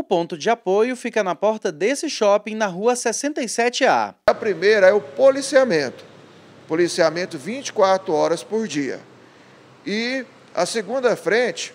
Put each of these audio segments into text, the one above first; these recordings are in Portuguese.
O ponto de apoio fica na porta desse shopping, na rua 67A. A primeira é o policiamento. Policiamento 24 horas por dia. E a segunda frente,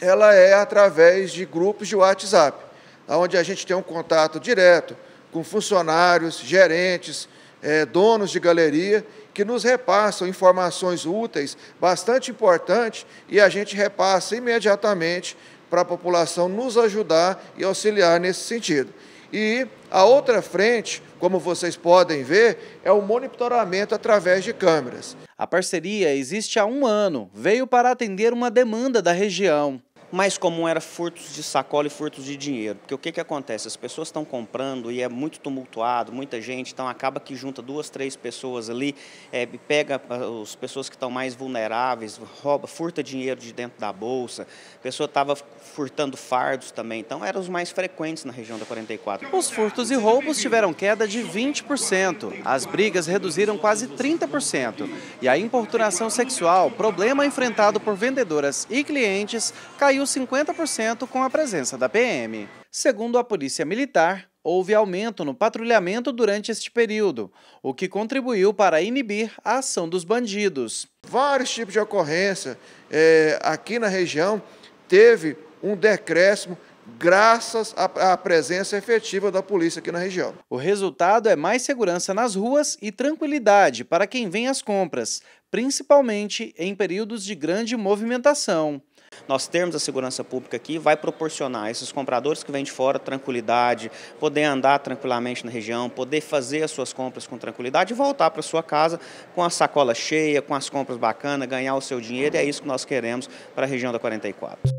ela é através de grupos de WhatsApp, onde a gente tem um contato direto com funcionários, gerentes, é, donos de galeria, que nos repassam informações úteis, bastante importantes, e a gente repassa imediatamente para a população nos ajudar e auxiliar nesse sentido. E a outra frente, como vocês podem ver, é o monitoramento através de câmeras. A parceria existe há um ano, veio para atender uma demanda da região mais comum era furtos de sacola e furtos de dinheiro. Porque o que, que acontece? As pessoas estão comprando e é muito tumultuado, muita gente, então acaba que junta duas, três pessoas ali, é, pega as ah, pessoas que estão mais vulneráveis, rouba, furta dinheiro de dentro da bolsa. A pessoa estava furtando fardos também, então eram os mais frequentes na região da 44. Os furtos e roubos tiveram queda de 20%, as brigas reduziram quase 30% e a importunação sexual, problema enfrentado por vendedoras e clientes, caiu 50% com a presença da PM. Segundo a Polícia Militar, houve aumento no patrulhamento durante este período, o que contribuiu para inibir a ação dos bandidos. Vários tipos de ocorrência é, aqui na região teve um decréscimo graças à, à, presença efetiva da polícia aqui na região. O resultado é mais segurança nas ruas e tranquilidade para quem vem às compras, principalmente em períodos de grande movimentação nós termos a segurança pública aqui vai proporcionar a esses compradores que vêm de fora tranquilidade, poder andar tranquilamente na região, poder fazer as suas compras com tranquilidade e voltar para sua casa com a sacola cheia, com as compras bacanas, ganhar o seu dinheiro, e é isso que nós queremos para a região da 44.